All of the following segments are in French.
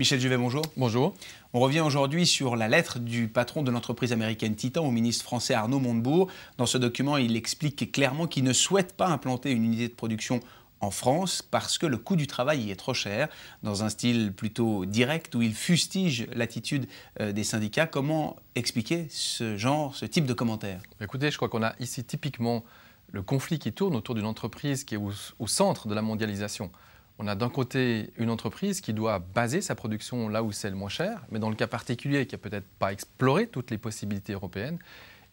Michel Juvet, bonjour. Bonjour. On revient aujourd'hui sur la lettre du patron de l'entreprise américaine Titan au ministre français Arnaud Montebourg. Dans ce document, il explique clairement qu'il ne souhaite pas implanter une unité de production en France parce que le coût du travail y est trop cher, dans un style plutôt direct où il fustige l'attitude euh, des syndicats. Comment expliquer ce genre, ce type de commentaire Écoutez, je crois qu'on a ici typiquement le conflit qui tourne autour d'une entreprise qui est au centre de la mondialisation. On a d'un côté une entreprise qui doit baser sa production là où c'est le moins cher, mais dans le cas particulier qui n'a peut-être pas exploré toutes les possibilités européennes.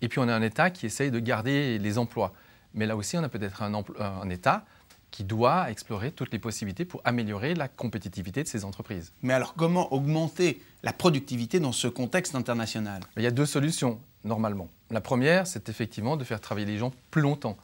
Et puis on a un État qui essaye de garder les emplois. Mais là aussi, on a peut-être un, euh, État qui doit explorer toutes les possibilités pour améliorer la compétitivité de ses entreprises. Mais alors comment augmenter la productivité dans ce contexte international Il y a deux solutions, normalement. La première, c'est effectivement de faire travailler les gens plus longtemps.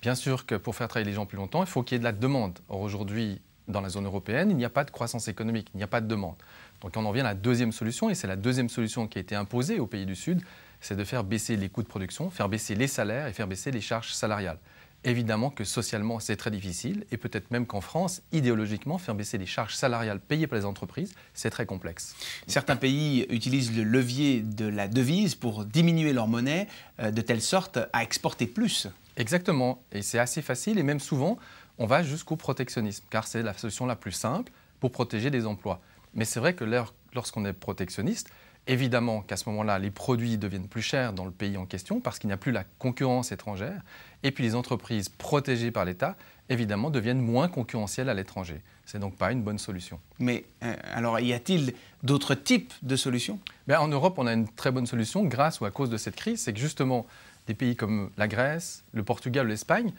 Bien sûr que pour faire travailler les gens plus longtemps, il faut qu'il y ait de la demande. Or aujourd'hui, dans la zone européenne, il n'y a pas de croissance économique, il n'y a pas de demande. Donc on en vient à la deuxième solution, et c'est la deuxième solution qui a été imposée aux pays du Sud, c'est de faire baisser les coûts de production, faire baisser les salaires et faire baisser les charges salariales. Évidemment que socialement, c'est très difficile, et peut-être même qu'en France, idéologiquement, faire baisser les charges salariales payées par les entreprises, c'est très complexe. Certains pays utilisent le levier de la devise pour diminuer leur monnaie euh, de telle sorte à exporter plus. Exactement, et c'est assez facile, et même souvent, on va jusqu'au protectionnisme, car c'est la solution la plus simple pour protéger des emplois. Mais c'est vrai que lorsqu'on est protectionniste, Évidemment qu'à ce moment-là, les produits deviennent plus chers dans le pays en question parce qu'il n'y a plus la concurrence étrangère. Et puis les entreprises protégées par l'État, évidemment, deviennent moins concurrentielles à l'étranger. Ce n'est donc pas une bonne solution. Mais euh, alors, y a-t-il d'autres types de solutions ben, En Europe, on a une très bonne solution grâce ou à cause de cette crise. C'est que justement, des pays comme la Grèce, le Portugal, l'Espagne,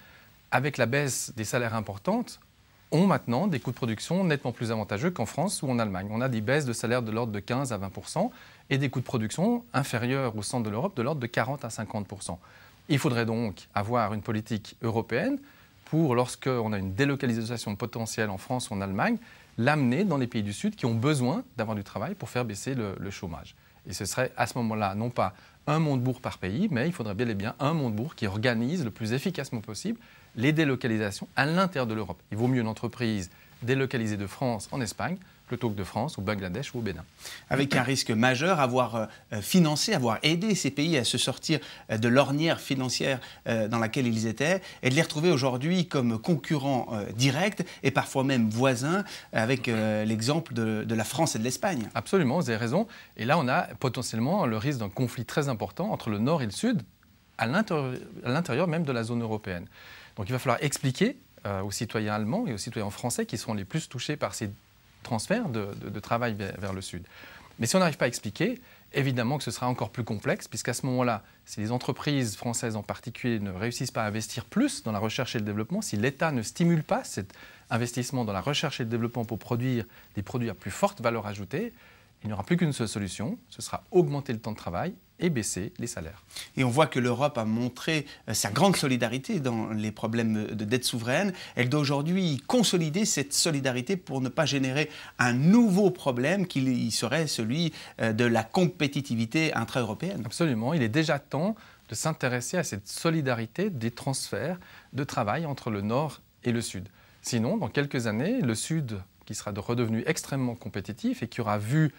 avec la baisse des salaires importantes, ont maintenant des coûts de production nettement plus avantageux qu'en France ou en Allemagne. On a des baisses de salaires de l'ordre de 15 à 20 et des coûts de production inférieurs au centre de l'Europe de l'ordre de 40 à 50 Il faudrait donc avoir une politique européenne pour, lorsqu'on a une délocalisation potentielle en France ou en Allemagne, l'amener dans les pays du Sud qui ont besoin d'avoir du travail pour faire baisser le chômage. Et ce serait à ce moment-là, non pas un Montebourg par pays, mais il faudrait bien et bien un Montebourg qui organise le plus efficacement possible les délocalisations à l'intérieur de l'Europe. Il vaut mieux une entreprise délocalisée de France en Espagne plutôt que de France, au Bangladesh ou au Bénin. Avec un risque majeur, avoir euh, euh, financé, avoir aidé ces pays à se sortir euh, de l'ornière financière dans laquelle ils étaient, et de les retrouver aujourd'hui comme concurrents directs et parfois même voisins, avec l'exemple de, la France et de l'Espagne. Absolument, vous avez raison. Et là, on a potentiellement le risque d'un conflit très important entre le nord et le sud, à l'intérieur même de la zone européenne. Donc il va falloir expliquer aux citoyens allemands et aux citoyens français qui sont les plus touchés par ces transfert de, travail vers, le sud. Mais si on n'arrive pas à expliquer, évidemment que ce sera encore plus complexe, puisqu'à ce moment-là, si les entreprises françaises en particulier ne réussissent pas à investir plus dans la recherche et le développement, si l'État ne stimule pas cet investissement dans la recherche et le développement pour produire des produits à plus forte valeur ajoutée, il n'y aura plus qu'une seule solution, ce sera augmenter le temps de travail et baisser les salaires. Et on voit que l'Europe a montré euh, sa grande solidarité dans les problèmes de dette souveraine. Elle doit aujourd'hui consolider cette solidarité pour ne pas générer un nouveau problème qui serait celui euh, de la compétitivité intra-européenne. Absolument, il est déjà temps de s'intéresser à cette solidarité des transferts de travail entre le Nord et le Sud. Sinon, dans quelques années, le Sud, qui sera redevenu extrêmement compétitif et qui aura vu,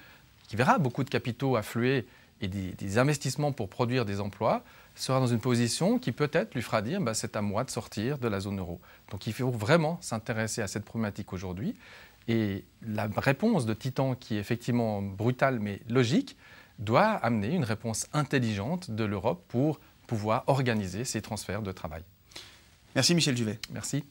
qui verra beaucoup de capitaux affluer et des, investissements pour produire des emplois, sera dans une position qui peut-être lui fera dire bah, c'est à moi de sortir de la zone euro. Donc il faut vraiment s'intéresser à cette problématique aujourd'hui. Et la réponse de Titan, qui est effectivement brutale mais logique, doit amener une réponse intelligente de l'Europe pour pouvoir organiser ces transferts de travail. Merci Michel Duvet. Merci.